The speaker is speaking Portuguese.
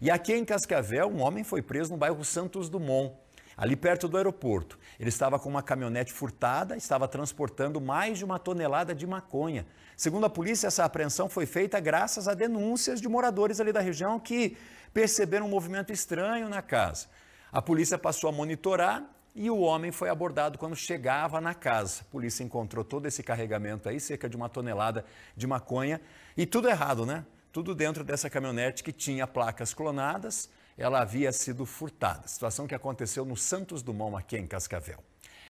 E aqui em Cascavel, um homem foi preso no bairro Santos Dumont, ali perto do aeroporto. Ele estava com uma caminhonete furtada, estava transportando mais de uma tonelada de maconha. Segundo a polícia, essa apreensão foi feita graças a denúncias de moradores ali da região que perceberam um movimento estranho na casa. A polícia passou a monitorar e o homem foi abordado quando chegava na casa. A polícia encontrou todo esse carregamento aí, cerca de uma tonelada de maconha. E tudo errado, né? tudo dentro dessa caminhonete que tinha placas clonadas, ela havia sido furtada. Situação que aconteceu no Santos Dumont, aqui em Cascavel.